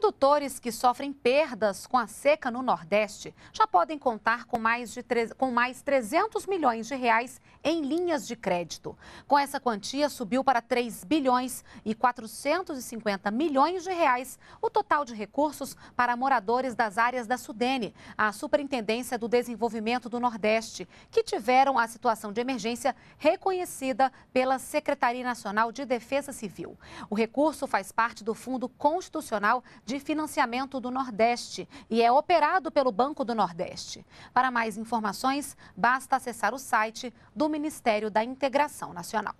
Produtores que sofrem perdas com a seca no Nordeste já podem contar com mais, de tre... com mais 300 milhões de reais em linhas de crédito. Com essa quantia, subiu para 3 bilhões e 450 milhões de reais o total de recursos para moradores das áreas da Sudene, a Superintendência do Desenvolvimento do Nordeste, que tiveram a situação de emergência reconhecida pela Secretaria Nacional de Defesa Civil. O recurso faz parte do Fundo Constitucional de Financiamento do Nordeste e é operado pelo Banco do Nordeste. Para mais informações, basta acessar o site do Ministério da Integração Nacional.